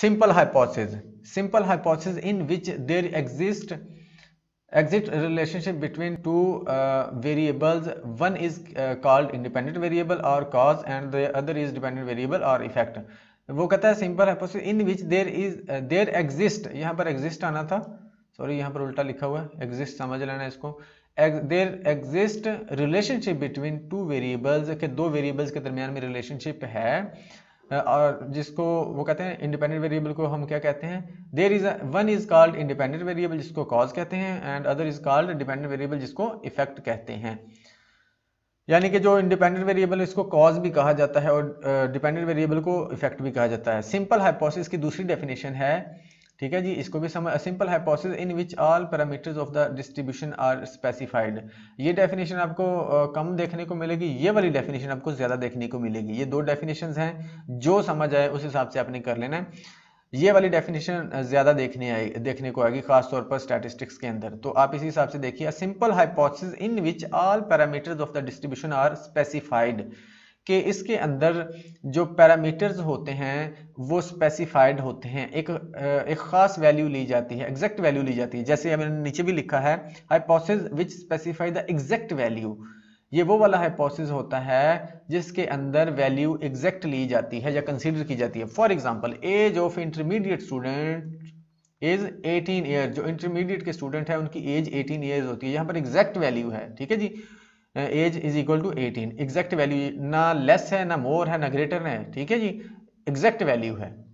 simple hypothesis simple hypothesis in which there exist exit relationship between two variables one is called independent variable और cause and the other is dependent variable और effect वो कहता है simple hypothesis in which there is there exist यहाँ पर exist आना था sorry यहाँ पर उल्टा लिखा हुआ है एग्जिस्ट समझ लेना इसको there exist relationship between two variables के दो वेरिएबल्स के दरमियान में रिलेशनशिप है और जिसको वो कहते हैं इंडिपेंडेंट वेरिएबल को हम क्या कहते हैं there is one is called independent variable जिसको कॉज कहते हैं and other is called dependent variable जिसको इफेक्ट कहते हैं यानी कि जो इंडिपेंडेंट वेरिएबल इसको कॉज भी कहा जाता है और डिपेंडेंट uh, वेरिएबल को इफेक्ट भी कहा जाता है सिंपल हाइपोसिस की दूसरी डेफिनेशन है ठीक है जी इसको भी समझ simple hypothesis in which all parameters of the distribution are specified ये डेफिनेशन आपको कम देखने को मिलेगी ये वाली डेफिनेशन आपको ज़्यादा देखने को मिलेगी ये दो डेफिनेशन हैं जो समझ आए उस हिसाब से आपने कर लेना है ये वाली डेफिनेशन ज़्यादा देखने आएगी देखने को आएगी खासतौर पर स्टैटिस्टिक्स के अंदर तो आप इसी हिसाब से देखिए simple hypothesis in which all parameters of the distribution are specified कि इसके अंदर जो पैरामीटर्स होते हैं वो स्पेसिफाइड होते हैं एक एक ख़ास वैल्यू ली जाती है एग्जैक्ट वैल्यू ली जाती है जैसे मैंने नीचे भी लिखा है hypothesis which specify the exact value ये वो वाला हाइपोसिस होता है जिसके अंदर वैल्यू एग्जैक्ट ली जाती है या कंसिडर की जाती है for example age of intermediate student age 18 year जो इंटरमीडिएट के स्टूडेंट है उनकी एज 18 ईयर्स होती है यहाँ पर एग्जैक्ट वैल्यू है ठीक है जी age is equal to 18 exact value ना लेस है ना मोर है ना ग्रेटर है ठीक है जी एग्जैक्ट वैल्यू है